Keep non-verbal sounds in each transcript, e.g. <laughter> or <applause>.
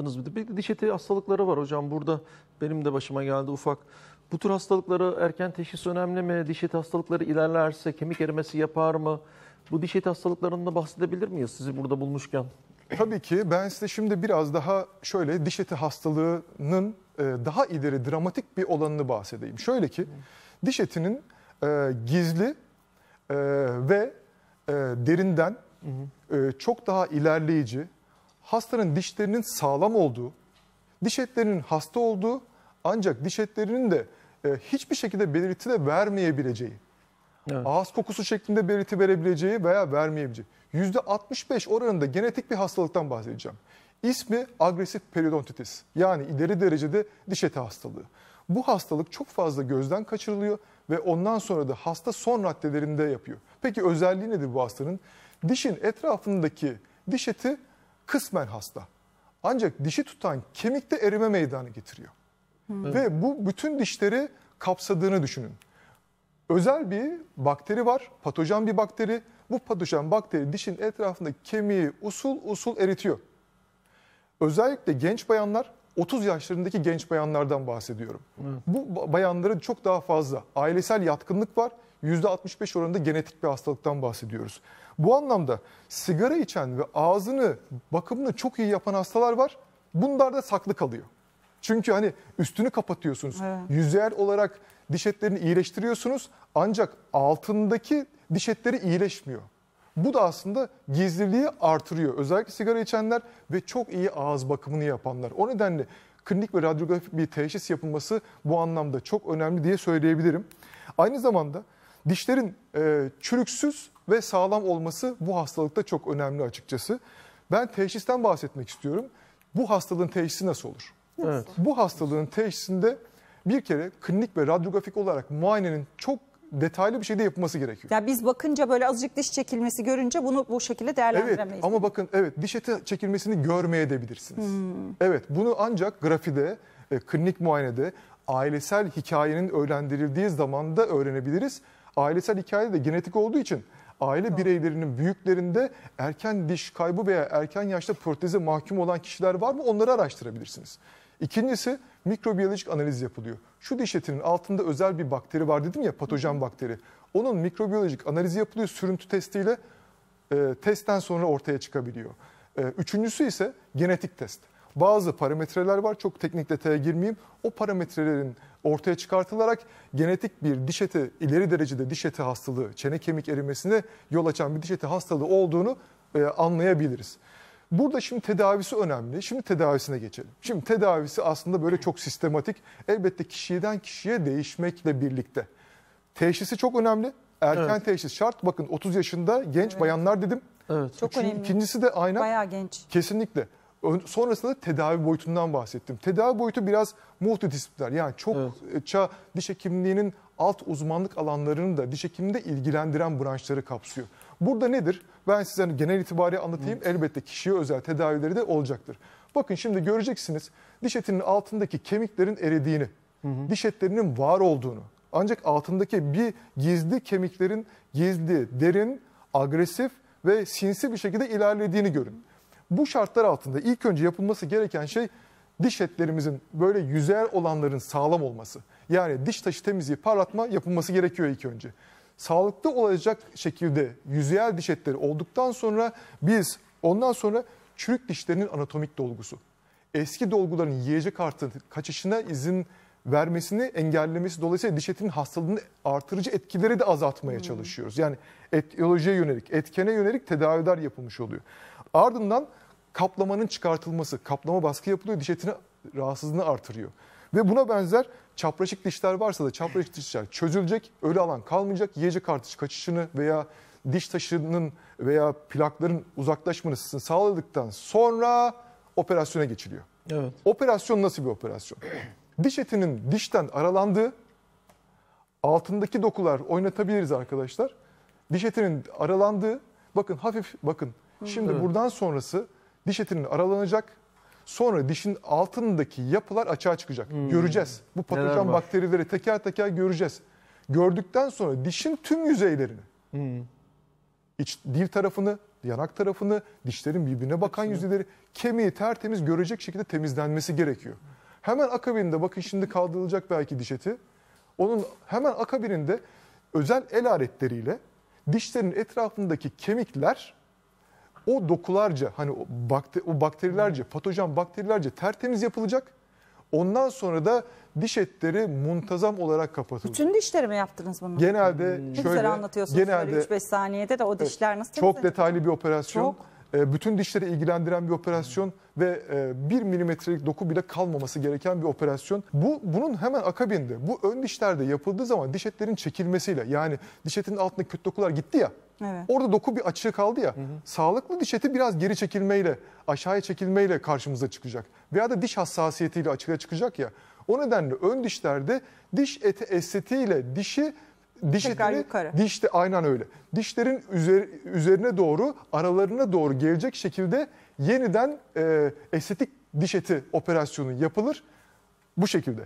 Bir de diş eti hastalıkları var hocam burada benim de başıma geldi ufak. Bu tür hastalıkları erken teşhis önemli mi? Diş eti hastalıkları ilerlerse kemik erimesi yapar mı? Bu diş eti hastalıklarında bahsedebilir miyiz sizi burada bulmuşken? Tabii ki ben size şimdi biraz daha şöyle diş eti hastalığının e, daha ileri dramatik bir olanını bahsedeyim. Şöyle ki diş etinin e, gizli e, ve derinden çok daha ilerleyici hastanın dişlerinin sağlam olduğu, diş etlerinin hasta olduğu ancak diş etlerinin de e, hiçbir şekilde belirti de vermeyebileceği, evet. ağız kokusu şeklinde belirti verebileceği veya vermeyebileceği %65 oranında genetik bir hastalıktan bahsedeceğim. İsmi agresif periodontitis yani ileri derecede diş eti hastalığı. Bu hastalık çok fazla gözden kaçırılıyor ve ondan sonra da hasta son raddelerinde yapıyor. Peki özelliği nedir bu hastanın? Dişin etrafındaki diş eti kısmen hasta. Ancak dişi tutan kemikte erime meydana getiriyor. Hı. Hmm. Ve bu bütün dişleri kapsadığını düşünün. Özel bir bakteri var, patojen bir bakteri. Bu patojen bakteri dişin etrafındaki kemiği usul usul eritiyor. Özellikle genç bayanlar, 30 yaşlarındaki genç bayanlardan bahsediyorum. Hı. Bu bayanların çok daha fazla ailesel yatkınlık var %65 oranında genetik bir hastalıktan bahsediyoruz. Bu anlamda sigara içen ve ağzını bakımını çok iyi yapan hastalar var. Bunlar da saklı kalıyor. Çünkü hani üstünü kapatıyorsunuz. Evet. Yüzeyel olarak diş etlerini iyileştiriyorsunuz ancak altındaki diş etleri iyileşmiyor. Bu da aslında gizliliği artırıyor. Özellikle sigara içenler ve çok iyi ağız bakımını yapanlar. O nedenle klinik ve radyografik bir teşhis yapılması bu anlamda çok önemli diye söyleyebilirim. Aynı zamanda Dişlerin e, çürüksüz ve sağlam olması bu hastalıkta çok önemli açıkçası. Ben teşhisten bahsetmek istiyorum. Bu hastalığın teşhisi nasıl olur? Evet. Bu hastalığın teşhisinde bir kere klinik ve radyografik olarak muayenenin çok detaylı bir şekilde yapılması gerekiyor. Ya biz bakınca böyle azıcık diş çekilmesi görünce bunu bu şekilde değerlendiremeyiz. Evet ama bakın evet diş eti çekilmesini görmeye de bilirsiniz. Hmm. Evet bunu ancak grafide, e, klinik muayenede, ailesel hikayenin öğrendirildiği zamanda öğrenebiliriz. Ailesel hikaye de genetik olduğu için aile Doğru. bireylerinin büyüklerinde erken diş kaybı veya erken yaşta proteze mahkum olan kişiler var mı? Onları araştırabilirsiniz. İkincisi mikrobiyolojik analiz yapılıyor. Şu diş etinin altında özel bir bakteri var dedim ya patojen bakteri. Onun mikrobiyolojik analizi yapılıyor sürüntü testiyle e, testten sonra ortaya çıkabiliyor. E, üçüncüsü ise genetik test bazı parametreler var. Çok teknik detaya girmeyeyim. O parametrelerin ortaya çıkartılarak genetik bir diş eti, ileri derecede diş eti hastalığı, çene kemik erimesine yol açan bir diş eti hastalığı olduğunu e, anlayabiliriz. Burada şimdi tedavisi önemli. Şimdi tedavisine geçelim. Şimdi tedavisi aslında böyle çok sistematik. Elbette kişiden kişiye değişmekle birlikte. Teşhisi çok önemli. Erken evet. teşhis şart. Bakın 30 yaşında genç evet. bayanlar dedim. Evet. Çok Üçüncü, önemli. İkincisi de aynen. Bayağı genç. Kesinlikle. Sonrasında tedavi boyutundan bahsettim. Tedavi boyutu biraz multidisipliner. Yani çokça evet. E, diş hekimliğinin alt uzmanlık alanlarını da diş hekiminde ilgilendiren branşları kapsıyor. Burada nedir? Ben size hani genel itibariyle anlatayım. Evet. Elbette kişiye özel tedavileri de olacaktır. Bakın şimdi göreceksiniz diş etinin altındaki kemiklerin erediğini, hı hı. diş etlerinin var olduğunu. Ancak altındaki bir gizli kemiklerin gizli, derin, agresif ve sinsi bir şekilde ilerlediğini görün. Bu şartlar altında ilk önce yapılması gereken şey diş etlerimizin böyle yüzer olanların sağlam olması. Yani diş taşı temizliği parlatma yapılması gerekiyor ilk önce. Sağlıklı olacak şekilde yüzeyel diş etleri olduktan sonra biz ondan sonra çürük dişlerinin anatomik dolgusu. Eski dolguların yiyecek artı kaçışına izin vermesini engellemesi dolayısıyla diş etinin hastalığını artırıcı etkileri de azaltmaya hmm. çalışıyoruz. Yani etiyolojiye yönelik, etkene yönelik tedaviler yapılmış oluyor. Ardından kaplamanın çıkartılması, kaplama baskı yapılıyor, diş etini rahatsızlığını artırıyor. Ve buna benzer çapraşık dişler varsa da çapraşık dişler çözülecek, öyle alan kalmayacak. Yiyecek artış kaçışını veya diş taşının veya plakların uzaklaşmasını sağladıktan sonra operasyona geçiliyor. Evet. Operasyon nasıl bir operasyon? <clears throat> Diş etinin dişten aralandığı altındaki dokular oynatabiliriz arkadaşlar. Diş etinin aralandığı bakın hafif bakın. Şimdi evet. buradan sonrası Diş etinin aralanacak. Sonra dişin altındaki yapılar açığa çıkacak. Hmm. Göreceğiz. Bu patojen bakterileri teker teker göreceğiz. Gördükten sonra dişin tüm yüzeylerini, hmm. iç dil tarafını, yanak tarafını, dişlerin birbirine bakan Hepsini. yüzeyleri, kemiği tertemiz görecek şekilde temizlenmesi gerekiyor. Hemen akabinde bakın şimdi kaldırılacak belki diş eti. Onun hemen akabinde özel el aletleriyle dişlerin etrafındaki kemikler o dokularca hani o, bakter, o bakterilerce, patojen bakterilerce tertemiz yapılacak. Ondan sonra da diş etleri muntazam olarak kapatılacak. Bütün dişleri mi yaptınız bunu? Genelde hmm. şöyle. Güzel anlatıyorsunuz genelde, 3-5 saniyede de o dişler evet, nasıl Çok detaylı bir operasyon. Çok e, bütün dişleri ilgilendiren bir operasyon ve 1 e, milimetrelik doku bile kalmaması gereken bir operasyon. Bu bunun hemen akabinde bu ön dişlerde yapıldığı zaman diş etlerin çekilmesiyle yani diş etinin altındaki kötü dokular gitti ya. Evet. Orada doku bir açığı kaldı ya. Hı hı. Sağlıklı diş eti biraz geri çekilmeyle, aşağıya çekilmeyle karşımıza çıkacak. Veya da diş hassasiyetiyle açığa çıkacak ya. O nedenle ön dişlerde diş eti estetiğiyle dişi diş Tekrar etleri, yukarı. diş de aynen öyle. Dişlerin üzer, üzerine doğru, aralarına doğru gelecek şekilde yeniden e, estetik diş eti operasyonu yapılır. Bu şekilde.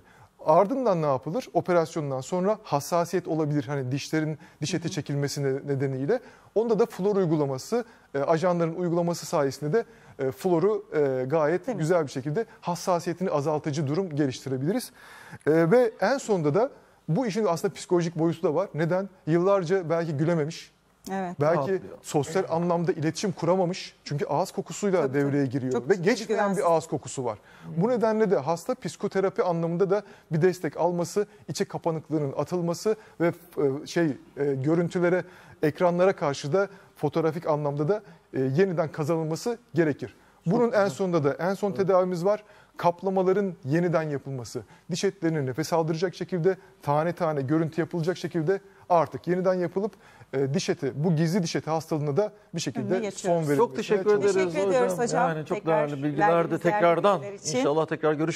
Ardından ne yapılır? Operasyondan sonra hassasiyet olabilir. Hani dişlerin diş eti çekilmesi nedeniyle. Onda da flor uygulaması, e, ajanların uygulaması sayesinde de e, floru e, gayet güzel bir şekilde hassasiyetini azaltıcı durum geliştirebiliriz. E, ve en sonunda da bu işin aslında psikolojik boyutu da var. Neden? Yıllarca belki gülememiş. Evet. Belki sosyal evet. anlamda iletişim kuramamış. Çünkü ağız kokusuyla tabii, devreye giriyor çok, ve çok geç bir ağız kokusu var. Bu nedenle de hasta psikoterapi anlamında da bir destek alması, içe kapanıklığının atılması ve e, şey e, görüntülere, ekranlara karşı da fotoğrafik anlamda da e, yeniden kazanılması gerekir. Bunun en sonunda da en son tedavimiz var kaplamaların yeniden yapılması, diş etlerini nefes aldıracak şekilde tane tane görüntü yapılacak şekilde artık yeniden yapılıp e, diş eti, bu gizli diş eti hastalığına da bir şekilde son verilmesi. Çok teşekkür ederiz teşekkür hocam. hocam. Yani çok Tekrar değerli bilgilerdi tekrardan. Bilgiler inşallah tekrar görüşürüz.